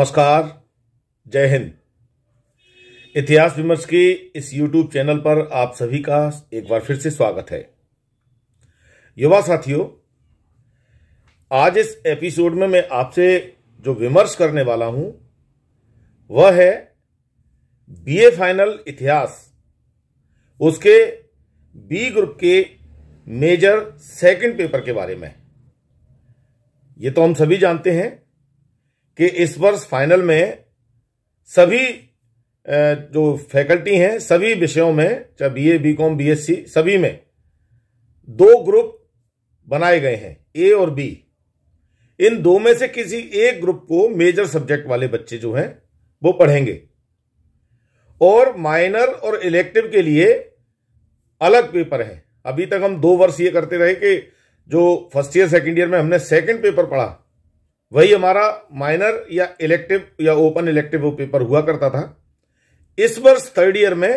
नमस्कार जय हिंद इतिहास विमर्श के इस यूट्यूब चैनल पर आप सभी का एक बार फिर से स्वागत है युवा साथियों आज इस एपिसोड में मैं आपसे जो विमर्श करने वाला हूं वह है बीए फाइनल इतिहास उसके बी ग्रुप के मेजर सेकंड पेपर के बारे में ये तो हम सभी जानते हैं कि इस वर्ष फाइनल में सभी जो फैकल्टी हैं सभी विषयों में चाहे बीए बीकॉम बीएससी सभी में दो ग्रुप बनाए गए हैं ए और बी इन दो में से किसी एक ग्रुप को मेजर सब्जेक्ट वाले बच्चे जो हैं वो पढ़ेंगे और माइनर और इलेक्टिव के लिए अलग पेपर है अभी तक हम दो वर्ष ये करते रहे कि जो फर्स्ट ईयर सेकंड ईयर में हमने सेकंड पेपर पढ़ा वही हमारा माइनर या इलेक्टिव या ओपन इलेक्टिव पेपर हुआ करता था इस वर्ष थर्ड ईयर में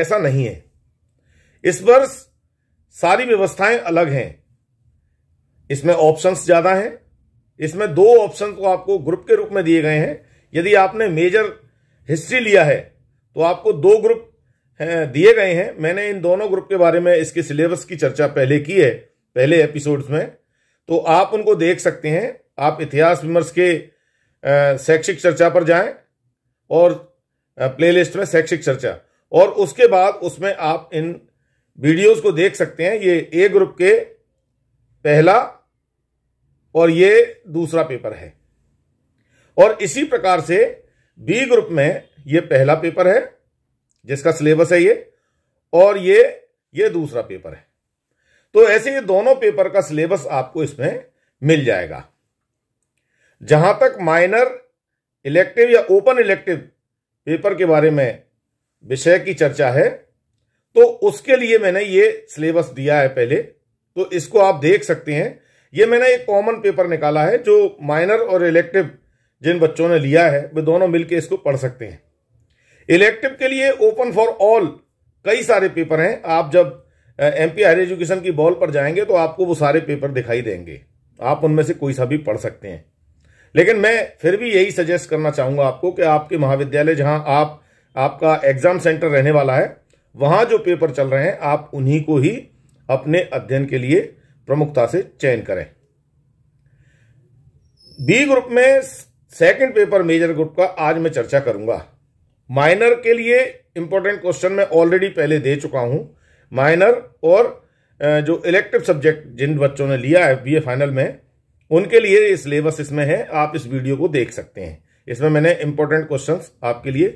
ऐसा नहीं है इस वर्ष सारी व्यवस्थाएं अलग हैं इसमें ऑप्शंस ज्यादा हैं इसमें दो ऑप्शन को आपको ग्रुप के रूप में दिए गए हैं यदि आपने मेजर हिस्ट्री लिया है तो आपको दो ग्रुप दिए गए हैं मैंने इन दोनों ग्रुप के बारे में इसके सिलेबस की चर्चा पहले की है पहले एपिसोड्स में तो आप उनको देख सकते हैं आप इतिहास विमर्श के शैक्षिक चर्चा पर जाएं और प्लेलिस्ट में शैक्षिक चर्चा और उसके बाद उसमें आप इन वीडियोस को देख सकते हैं ये ए ग्रुप के पहला और ये दूसरा पेपर है और इसी प्रकार से बी ग्रुप में ये पहला पेपर है जिसका सिलेबस है ये और ये ये दूसरा पेपर है तो ऐसे ये दोनों पेपर का सिलेबस आपको इसमें मिल जाएगा जहां तक माइनर इलेक्टिव या ओपन इलेक्टिव पेपर के बारे में विषय की चर्चा है तो उसके लिए मैंने ये सिलेबस दिया है पहले तो इसको आप देख सकते हैं ये मैंने एक कॉमन पेपर निकाला है जो माइनर और इलेक्टिव जिन बच्चों ने लिया है वे दोनों मिलकर इसको पढ़ सकते हैं इलेक्टिव के लिए ओपन फॉर ऑल कई सारे पेपर हैं आप जब एम पी हायर एजुकेशन की बॉल पर जाएंगे तो आपको वो सारे पेपर दिखाई देंगे आप उनमें से कोई सा भी पढ़ सकते हैं लेकिन मैं फिर भी यही सजेस्ट करना चाहूंगा आपको कि आपके महाविद्यालय जहां आप आपका एग्जाम सेंटर रहने वाला है वहां जो पेपर चल रहे हैं आप उन्हीं को ही अपने अध्ययन के लिए प्रमुखता से चयन करें बी ग्रुप में सेकंड पेपर मेजर ग्रुप का आज मैं चर्चा करूंगा माइनर के लिए इंपॉर्टेंट क्वेश्चन मैं ऑलरेडी पहले दे चुका हूं माइनर और जो इलेक्टिव सब्जेक्ट जिन बच्चों ने लिया है बी फाइनल में उनके लिए ये सिलेबस इसमें है आप इस वीडियो को देख सकते हैं इसमें मैंने इंपॉर्टेंट क्वेश्चन आपके लिए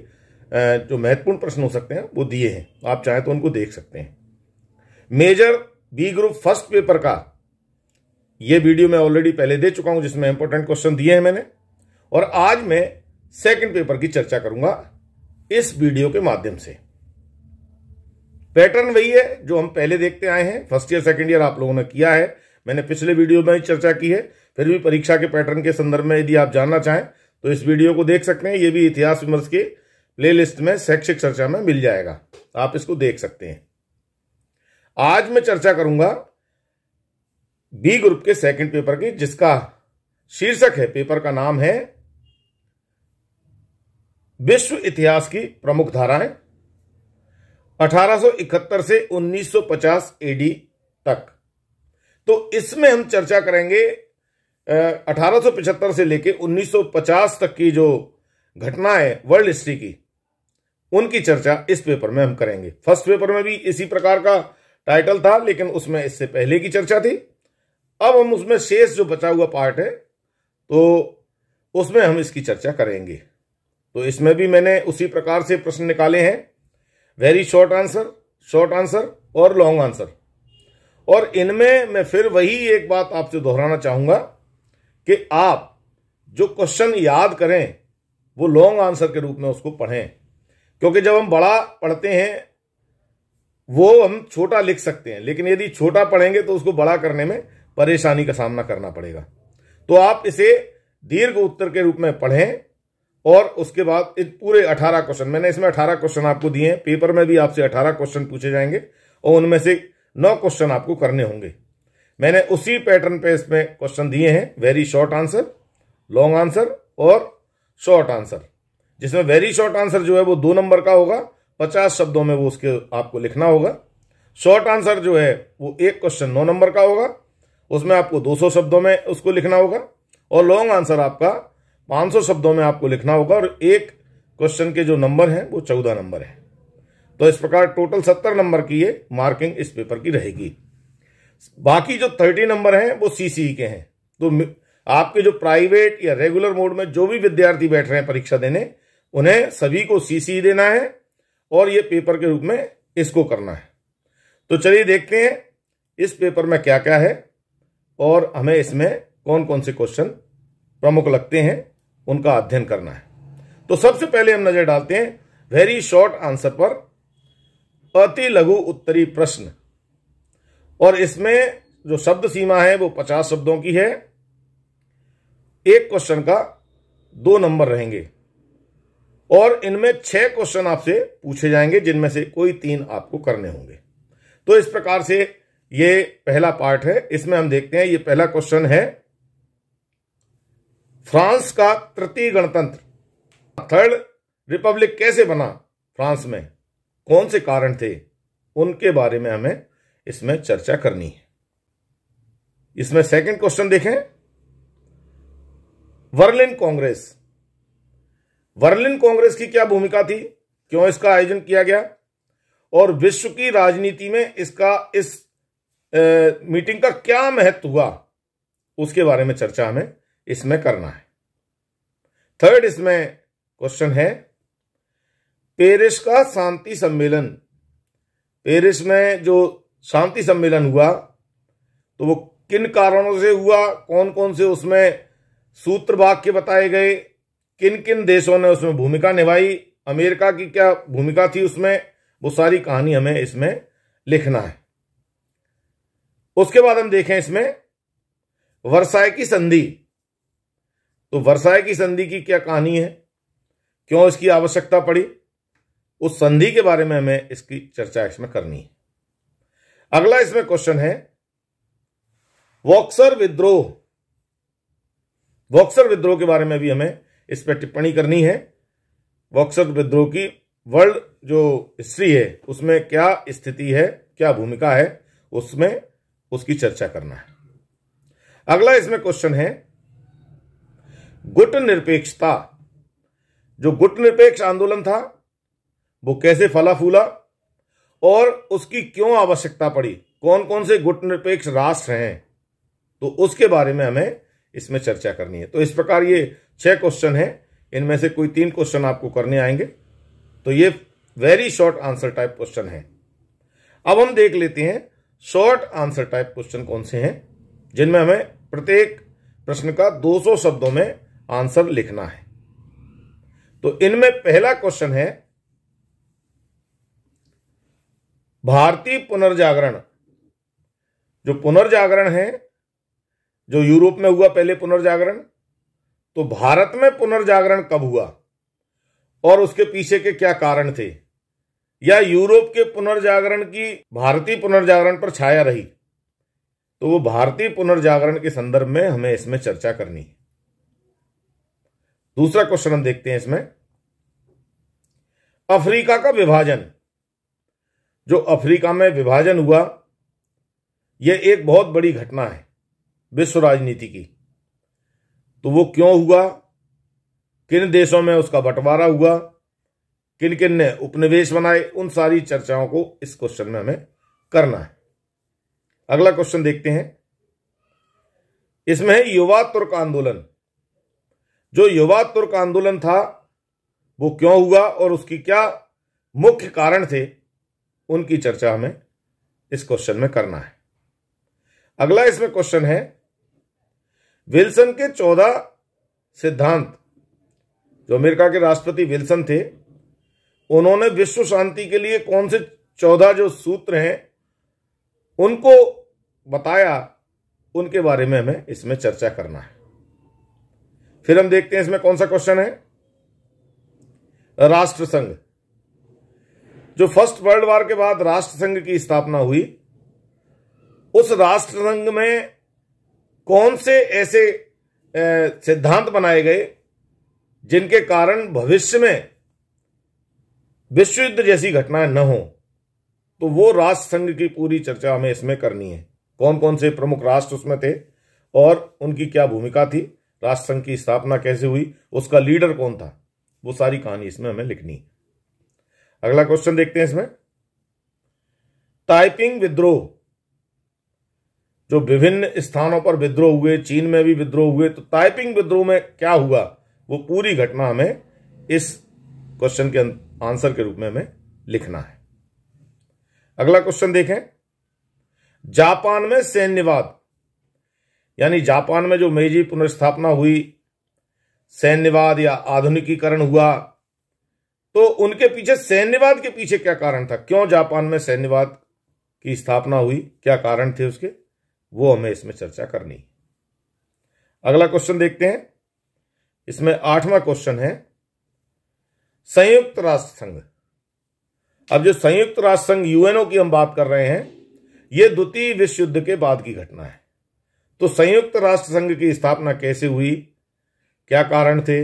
जो महत्वपूर्ण प्रश्न हो सकते हैं वो दिए हैं आप चाहें तो उनको देख सकते हैं major B group first paper का ये वीडियो मैं ऑलरेडी पहले दे चुका हूं जिसमें इंपॉर्टेंट क्वेश्चन दिए हैं मैंने और आज मैं सेकंड पेपर की चर्चा करूंगा इस वीडियो के माध्यम से पैटर्न वही है जो हम पहले देखते आए हैं फर्स्ट ईयर सेकंड ईयर आप लोगों ने किया है मैंने पिछले वीडियो में चर्चा की है फिर भी परीक्षा के पैटर्न के संदर्भ में यदि आप जानना चाहें तो इस वीडियो को देख सकते हैं ये भी इतिहास विमर्श के प्ले में शैक्षिक चर्चा में मिल जाएगा आप इसको देख सकते हैं आज मैं चर्चा करूंगा बी ग्रुप के सेकंड पेपर की जिसका शीर्षक है पेपर का नाम है विश्व इतिहास की प्रमुख धाराएं 1871 से 1950 एडी तक तो इसमें हम चर्चा करेंगे अठारह से लेकर 1950 तक की जो घटना है वर्ल्ड हिस्ट्री की उनकी चर्चा इस पेपर में हम करेंगे फर्स्ट पेपर में भी इसी प्रकार का टाइटल था लेकिन उसमें इससे पहले की चर्चा थी अब हम उसमें शेष जो बचा हुआ पार्ट है तो उसमें हम इसकी चर्चा करेंगे तो इसमें भी मैंने उसी प्रकार से प्रश्न निकाले हैं very short answer short answer और लॉन्ग आंसर और इनमें मैं फिर वही एक बात आपसे दोहराना चाहूंगा कि आप जो क्वेश्चन याद करें वो लॉन्ग आंसर के रूप में उसको पढ़ें क्योंकि जब हम बड़ा पढ़ते हैं वो हम छोटा लिख सकते हैं लेकिन यदि छोटा पढ़ेंगे तो उसको बड़ा करने में परेशानी का सामना करना पड़ेगा तो आप इसे दीर्घ उत्तर के रूप में पढ़ें और उसके बाद इस पूरे अठारह क्वेश्चन मैंने इसमें अठारह क्वेश्चन आपको दिए हैं पेपर में भी आपसे अठारह क्वेश्चन पूछे जाएंगे और उनमें से नौ क्वेश्चन आपको करने होंगे मैंने उसी पैटर्न पे इसमें क्वेश्चन दिए हैं very short answer long answer और शॉर्ट आंसर जिसमें वेरी शॉर्ट आंसर जो है वो दो नंबर का होगा पचास शब्दों में वो उसके आपको लिखना होगा शॉर्ट आंसर जो है वो एक क्वेश्चन नौ नंबर का होगा उसमें आपको सौ शब्दों में उसको लिखना होगा और लॉन्ग आंसर आपका सौ शब्दों में आपको लिखना होगा और एक क्वेश्चन के जो नंबर हैं वो चौदह नंबर है तो इस प्रकार टोटल सत्तर नंबर की ये मार्किंग इस पेपर की रहेगी बाकी जो थर्टी नंबर हैं वो सीसीई e के हैं तो आपके जो प्राइवेट या रेगुलर मोड में जो भी विद्यार्थी बैठ रहे हैं परीक्षा देने उन्हें सभी को सीसीई e देना है और ये पेपर के रूप में इसको करना है तो चलिए देखते हैं इस पेपर में क्या क्या है और हमें इसमें कौन कौन से क्वेश्चन प्रमुख लगते हैं उनका अध्ययन करना है तो सबसे पहले हम नजर डालते हैं वेरी शॉर्ट आंसर पर अति लघु उत्तरी प्रश्न और इसमें जो शब्द सीमा है वो पचास शब्दों की है एक क्वेश्चन का दो नंबर रहेंगे और इनमें छह क्वेश्चन आपसे पूछे जाएंगे जिनमें से कोई तीन आपको करने होंगे तो इस प्रकार से ये पहला पार्ट है इसमें हम देखते हैं ये पहला क्वेश्चन है फ्रांस का तृतीय गणतंत्र थर्ड रिपब्लिक कैसे बना फ्रांस में कौन से कारण थे उनके बारे में हमें इसमें चर्चा करनी है इसमें सेकंड क्वेश्चन देखें वर्लिन कांग्रेस वर्लिन कांग्रेस की क्या भूमिका थी क्यों इसका आयोजन किया गया और विश्व की राजनीति में इसका इस ए, मीटिंग का क्या महत्व हुआ उसके बारे में चर्चा हमें इसमें करना है थर्ड इसमें क्वेश्चन है पेरिस का शांति सम्मेलन पेरिस में जो शांति सम्मेलन हुआ तो वो किन कारणों से हुआ कौन कौन से उसमें सूत्र वाक्य बताए गए किन किन देशों ने उसमें भूमिका निभाई अमेरिका की क्या भूमिका थी उसमें वो सारी कहानी हमें इसमें लिखना है उसके बाद हम देखें इसमें वर्षाए की संधि तो वर्षाए की संधि की क्या कहानी है क्यों इसकी आवश्यकता पड़ी उस संधि के बारे में हमें इसकी चर्चा इसमें करनी है अगला इसमें क्वेश्चन है वॉक्सर विद्रोह वॉक्सर विद्रोह के बारे में भी हमें इस पर टिप्पणी करनी है वॉक्सर विद्रोह की वर्ल्ड जो हिस्ट्री है उसमें क्या स्थिति है क्या भूमिका है उसमें उसकी चर्चा करना है अगला इसमें क्वेश्चन है गुट निरपेक्षता जो गुट निरपेक्ष आंदोलन था वो कैसे फला फूला और उसकी क्यों आवश्यकता पड़ी कौन कौन से गुट निरपेक्ष राष्ट्र हैं तो उसके बारे में हमें इसमें चर्चा करनी है तो इस प्रकार ये छह क्वेश्चन हैं इनमें से कोई तीन क्वेश्चन आपको करने आएंगे तो ये very short answer type question है अब हम देख लेते हैं शॉर्ट आंसर टाइप क्वेश्चन कौन से हैं जिनमें हमें प्रत्येक प्रश्न का 200 शब्दों में आंसर लिखना है तो इनमें पहला क्वेश्चन है भारतीय पुनर्जागरण जो पुनर्जागरण है जो यूरोप में हुआ पहले पुनर्जागरण तो भारत में पुनर्जागरण कब हुआ और उसके पीछे के क्या कारण थे या यूरोप के पुनर्जागरण की भारतीय पुनर्जागरण पर छाया रही तो वो भारतीय पुनर्जागरण के संदर्भ में हमें इसमें चर्चा करनी है दूसरा क्वेश्चन हम देखते हैं इसमें अफ्रीका का विभाजन जो अफ्रीका में विभाजन हुआ यह एक बहुत बड़ी घटना है विश्व राजनीति की तो वो क्यों हुआ किन देशों में उसका बंटवारा हुआ किन किन ने उपनिवेश बनाए उन सारी चर्चाओं को इस क्वेश्चन में हमें करना है अगला क्वेश्चन देखते हैं इसमें है युवा तुर्क आंदोलन जो युवा तुर्क आंदोलन था वो क्यों हुआ और उसकी क्या मुख्य कारण थे उनकी चर्चा हमें इस क्वेश्चन में करना है अगला इसमें क्वेश्चन है विल्सन के चौदह सिद्धांत जो अमेरिका के राष्ट्रपति विल्सन थे उन्होंने विश्व शांति के लिए कौन से चौदह जो सूत्र हैं उनको बताया उनके बारे में हमें इसमें चर्चा करना है फिर हम देखते हैं इसमें कौन सा क्वेश्चन है राष्ट्र संघ जो फर्स्ट वर्ल्ड वार के बाद राष्ट्र संघ की स्थापना हुई उस राष्ट्र संघ में कौन से ऐसे सिद्धांत बनाए गए जिनके कारण भविष्य में विश्व युद्ध जैसी घटनाएं न हो तो वो राष्ट्र संघ की पूरी चर्चा हमें इसमें करनी है कौन कौन से प्रमुख राष्ट्र उसमें थे और उनकी क्या भूमिका थी राष्ट्र संघ की स्थापना कैसे हुई उसका लीडर कौन था वो सारी कहानी इसमें हमें लिखनी है अगला क्वेश्चन देखते हैं इसमें ताइपिंग विद्रोह जो विभिन्न स्थानों पर विद्रोह हुए चीन में भी विद्रोह हुए तो ताइपिंग विद्रोह में क्या हुआ वो पूरी घटना हमें इस क्वेश्चन के आंसर के रूप में हमें लिखना है अगला क्वेश्चन देखें जापान में सैन्यवाद यानी जापान में जो मेजी पुनर्स्थापना हुई सैन्यवाद या आधुनिकीकरण हुआ तो उनके पीछे सैन्यवाद के पीछे क्या कारण था क्यों जापान में सैन्यवाद की स्थापना हुई क्या कारण थे उसके वो हमें इसमें चर्चा करनी अगला क्वेश्चन देखते हैं इसमें आठवां क्वेश्चन है संयुक्त राष्ट्र संघ अब जो संयुक्त राष्ट्र संघ यूएनओ की हम बात कर रहे हैं यह द्वितीय विश्व युद्ध के बाद की घटना है तो संयुक्त राष्ट्र संघ की स्थापना कैसे हुई क्या कारण थे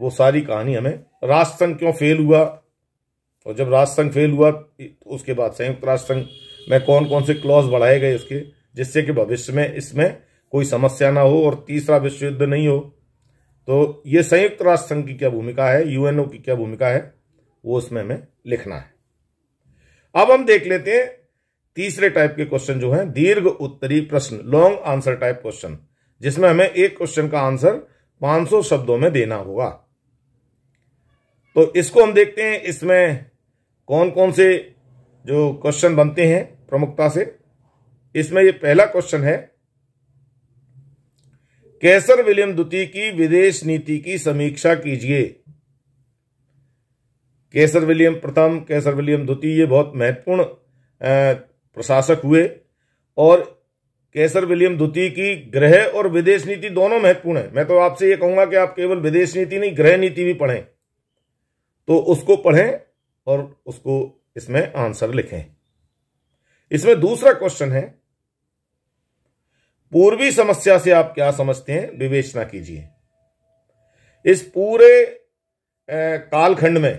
वो सारी कहानी हमें राष्ट्र संघ क्यों फेल हुआ और जब राष्ट्र संघ फेल हुआ उसके बाद संयुक्त राष्ट्र संघ में कौन कौन से क्लॉज बढ़ाए गए उसके जिससे कि भविष्य में इसमें कोई समस्या ना हो और तीसरा विश्व युद्ध नहीं हो तो ये संयुक्त राष्ट्र संघ की क्या भूमिका है यूएनओ की क्या भूमिका है वो उसमें हमें लिखना है अब हम देख लेते हैं तीसरे टाइप के क्वेश्चन जो हैं दीर्घ उत्तरी प्रश्न लॉन्ग आंसर टाइप क्वेश्चन जिसमें हमें एक क्वेश्चन का आंसर 500 शब्दों में देना होगा तो इसको हम देखते हैं इसमें कौन कौन से जो क्वेश्चन बनते हैं प्रमुखता से इसमें ये पहला क्वेश्चन है कैसर विलियम द्वितीय की विदेश नीति की समीक्षा कीजिए केसर विलियम प्रथम केसर विलियम द्वितीय ये बहुत महत्वपूर्ण प्रशासक हुए और केसर विलियम द्वितीय की गृह और विदेश नीति दोनों महत्वपूर्ण है मैं तो आपसे ये कहूंगा कि आप केवल विदेश नीति नहीं गृह नीति भी पढ़ें तो उसको पढ़ें और उसको इसमें आंसर लिखें इसमें दूसरा क्वेश्चन है पूर्वी समस्या से आप क्या समझते हैं विवेचना कीजिए इस पूरे कालखंड में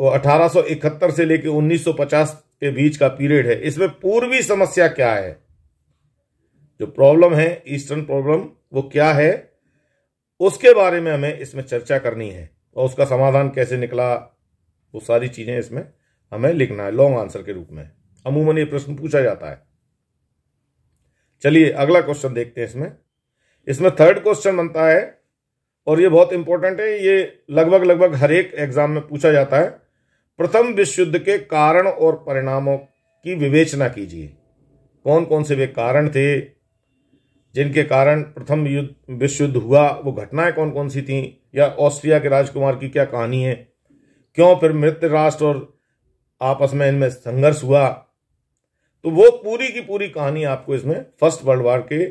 वो 1871 से लेकर 1950 के बीच का पीरियड है इसमें पूर्वी समस्या क्या है जो प्रॉब्लम है ईस्टर्न प्रॉब्लम वो क्या है उसके बारे में हमें इसमें चर्चा करनी है और उसका समाधान कैसे निकला वो सारी चीज़ें इसमें हमें लिखना है लॉन्ग आंसर के रूप में अमूमन ये प्रश्न पूछा जाता है चलिए अगला क्वेश्चन देखते हैं इसमें इसमें थर्ड क्वेश्चन बनता है और ये बहुत इंपॉर्टेंट है ये लगभग लगभग हर एक एग्जाम में पूछा जाता है प्रथम विश्व युद्ध के कारण और परिणामों की विवेचना कीजिए कौन कौन से वे कारण थे जिनके कारण प्रथम युद्ध विश्व युद्ध हुआ वो घटनाएं कौन कौन सी थी या ऑस्ट्रिया के राजकुमार की क्या कहानी है क्यों फिर मृत राष्ट्र और आपस में इनमें संघर्ष हुआ तो वो पूरी की पूरी कहानी आपको इसमें फर्स्ट वर्ल्ड वार के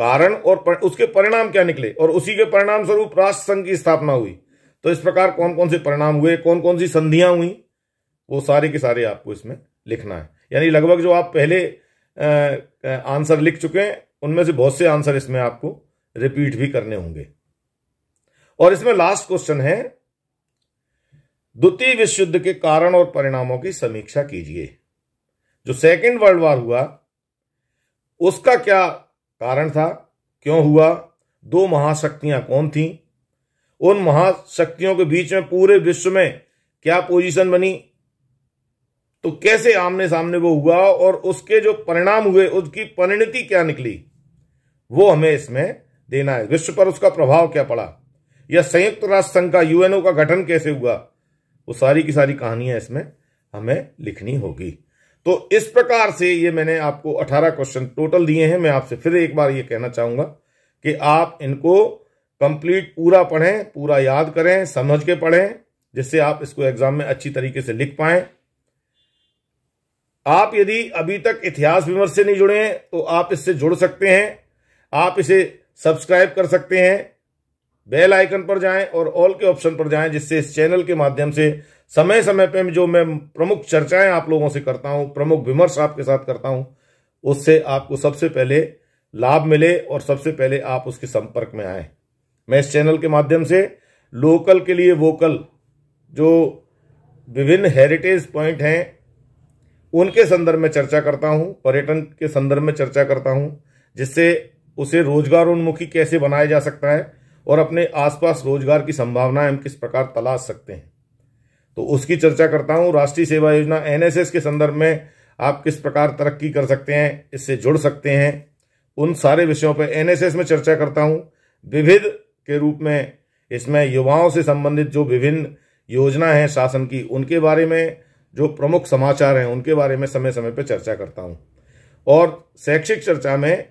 कारण और पर, उसके परिणाम क्या निकले और उसी के परिणाम स्वरूप राष्ट्र संघ की स्थापना हुई तो इस प्रकार कौन कौन से परिणाम हुए कौन कौन सी संधियां हुई वो सारे के सारे आपको इसमें लिखना है यानी लगभग जो आप पहले आ, आंसर लिख चुके हैं उनमें से बहुत से आंसर इसमें आपको रिपीट भी करने होंगे और इसमें लास्ट क्वेश्चन है द्वितीय विश्व युद्ध के कारण और परिणामों की समीक्षा कीजिए जो सेकेंड वर्ल्ड वॉर हुआ उसका क्या कारण था क्यों हुआ दो महाशक्तियां कौन थी उन महाशक्तियों के बीच में पूरे विश्व में क्या पोजीशन बनी तो कैसे आमने सामने वो हुआ और उसके जो परिणाम हुए उसकी परिणति क्या निकली वो हमें इसमें देना है विश्व पर उसका प्रभाव क्या पड़ा या संयुक्त राष्ट्र संघ का यूएनओ का गठन कैसे हुआ वो सारी की सारी कहानियां इसमें हमें लिखनी होगी तो इस प्रकार से ये मैंने आपको 18 क्वेश्चन टोटल दिए हैं मैं आपसे फिर एक बार ये कहना चाहूंगा कि आप इनको कंप्लीट पूरा पढ़ें पूरा याद करें समझ के पढ़ें जिससे आप इसको एग्जाम में अच्छी तरीके से लिख पाए आप यदि अभी तक इतिहास विमर्श से नहीं जुड़े हैं तो आप इससे जुड़ सकते हैं आप इसे सब्सक्राइब कर सकते हैं बेल आइकन पर जाएं और ऑल के ऑप्शन पर जाएं जिससे इस चैनल के माध्यम से समय समय पर जो मैं प्रमुख चर्चाएं आप लोगों से करता हूं प्रमुख विमर्श आपके साथ करता हूं उससे आपको सबसे पहले लाभ मिले और सबसे पहले आप उसके संपर्क में आए मैं इस चैनल के माध्यम से लोकल के लिए वोकल जो विभिन्न हेरिटेज पॉइंट हैं उनके संदर्भ में चर्चा करता हूं पर्यटन के संदर्भ में चर्चा करता हूं जिससे उसे रोजगार उन्मुखी कैसे बनाया जा सकता है और अपने आसपास रोजगार की संभावनाएं हम किस प्रकार तलाश सकते हैं तो उसकी चर्चा करता हूं राष्ट्रीय सेवा योजना एनएसएस के संदर्भ में आप किस प्रकार तरक्की कर सकते हैं इससे जुड़ सकते हैं उन सारे विषयों पर एनएसएस में चर्चा करता हूं विविध के रूप में इसमें युवाओं से संबंधित जो विभिन्न योजना है शासन की उनके बारे में जो प्रमुख समाचार हैं उनके बारे में समय समय पर चर्चा करता हूँ और शैक्षिक चर्चा में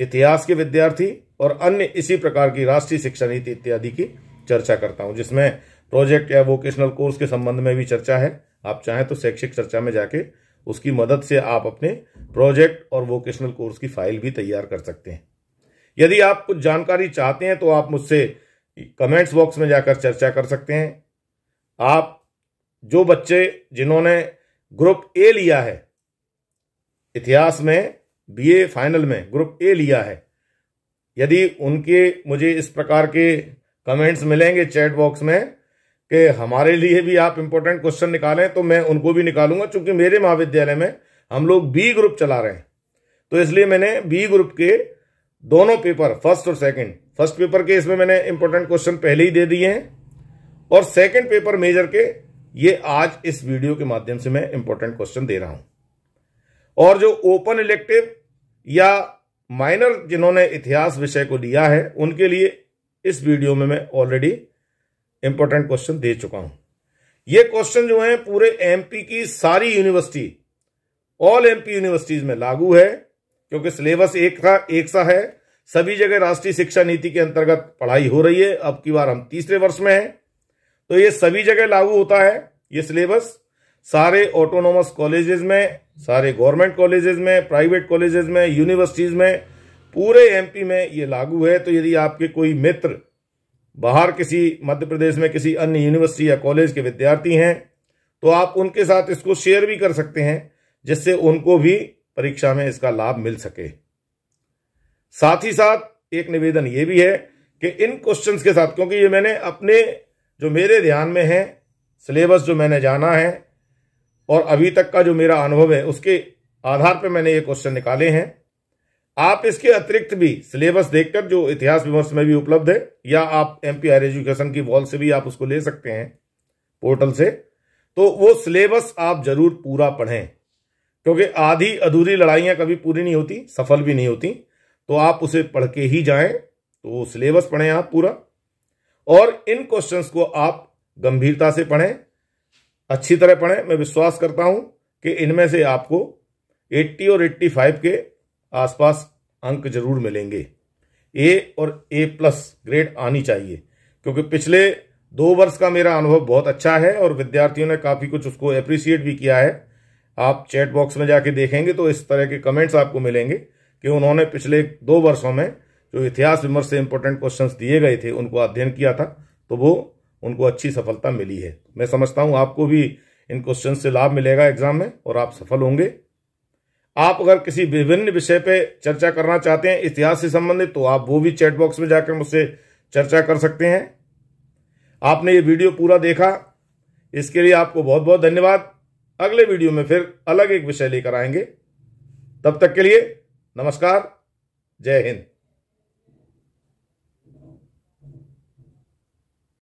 इतिहास के विद्यार्थी और अन्य इसी प्रकार की राष्ट्रीय शिक्षा नीति इत्यादि की चर्चा करता हूं जिसमें प्रोजेक्ट या वोकेशनल कोर्स के संबंध में भी चर्चा है आप चाहें तो शैक्षिक चर्चा में जाके उसकी मदद से आप अपने प्रोजेक्ट और वोकेशनल कोर्स की फाइल भी तैयार कर सकते हैं यदि आप कुछ जानकारी चाहते हैं तो आप मुझसे कमेंट्स बॉक्स में जाकर चर्चा कर सकते हैं आप जो बच्चे जिन्होंने ग्रुप ए लिया है इतिहास में बीए फाइनल में ग्रुप ए लिया है यदि उनके मुझे इस प्रकार के कमेंट्स मिलेंगे चैट बॉक्स में कि हमारे लिए भी आप इंपॉर्टेंट क्वेश्चन निकालें तो मैं उनको भी निकालूंगा चूंकि मेरे महाविद्यालय में हम लोग बी ग्रुप चला रहे हैं तो इसलिए मैंने बी ग्रुप के दोनों पेपर फर्स्ट और सेकंड फर्स्ट पेपर के इसमें मैंने इंपॉर्टेंट क्वेश्चन पहले ही दे दिए हैं और सेकंड पेपर मेजर के ये आज इस वीडियो के माध्यम से मैं इंपॉर्टेंट क्वेश्चन दे रहा हूं और जो ओपन इलेक्टिव या माइनर जिन्होंने इतिहास विषय को लिया है उनके लिए इस वीडियो में मैं ऑलरेडी इंपॉर्टेंट क्वेश्चन दे चुका हूं ये क्वेश्चन जो है पूरे एमपी की सारी यूनिवर्सिटी ऑल एमपी यूनिवर्सिटीज में लागू है क्योंकि सिलेबस एक था एक सा है सभी जगह राष्ट्रीय शिक्षा नीति के अंतर्गत पढ़ाई हो रही है अब की बार हम तीसरे वर्ष में हैं तो ये सभी जगह लागू होता है ये सिलेबस सारे ऑटोनोमस कॉलेजेस में सारे गवर्नमेंट कॉलेजेस में प्राइवेट कॉलेजेस में यूनिवर्सिटीज़ में पूरे एमपी में ये लागू है तो यदि आपके कोई मित्र बाहर किसी मध्य प्रदेश में किसी अन्य यूनिवर्सिटी या कॉलेज के विद्यार्थी हैं तो आप उनके साथ इसको शेयर भी कर सकते हैं जिससे उनको भी परीक्षा में इसका लाभ मिल सके साथ ही साथ एक निवेदन ये भी है कि इन क्वेश्चन के साथ क्योंकि ये मैंने अपने जो मेरे ध्यान में है सिलेबस जो मैंने जाना है और अभी तक का जो मेरा अनुभव है उसके आधार पर मैंने ये क्वेश्चन निकाले हैं आप इसके अतिरिक्त भी सिलेबस देखकर जो इतिहास विमर्श में भी उपलब्ध है या आप एम पी हायर एजुकेशन की वॉल से भी आप उसको ले सकते हैं पोर्टल से तो वो सिलेबस आप जरूर पूरा पढ़ें क्योंकि आधी अधूरी लड़ाइयां कभी पूरी नहीं होती सफल भी नहीं होती तो आप उसे पढ़ के ही जाएं तो सिलेबस पढ़ें आप पूरा और इन क्वेश्चंस को आप गंभीरता से पढ़ें अच्छी तरह पढ़ें मैं विश्वास करता हूं कि इनमें से आपको 80 और 85 के आसपास अंक जरूर मिलेंगे ए और ए प्लस ग्रेड आनी चाहिए क्योंकि पिछले दो वर्ष का मेरा अनुभव बहुत अच्छा है और विद्यार्थियों ने काफ़ी कुछ उसको अप्रिसिएट भी किया है आप चैट बॉक्स में जाके देखेंगे तो इस तरह के कमेंट्स आपको मिलेंगे कि उन्होंने पिछले दो वर्षों में जो इतिहास विमर्श से इंपॉर्टेंट क्वेश्चंस दिए गए थे उनको अध्ययन किया था तो वो उनको अच्छी सफलता मिली है मैं समझता हूं आपको भी इन क्वेश्चन से लाभ मिलेगा एग्जाम में और आप सफल होंगे आप अगर किसी विभिन्न विषय पे चर्चा करना चाहते हैं इतिहास से संबंधित तो आप वो भी चैट बॉक्स में जाकर मुझसे चर्चा कर सकते हैं आपने ये वीडियो पूरा देखा इसके लिए आपको बहुत बहुत धन्यवाद अगले वीडियो में फिर अलग एक विषय लेकर आएंगे तब तक के लिए नमस्कार जय हिंद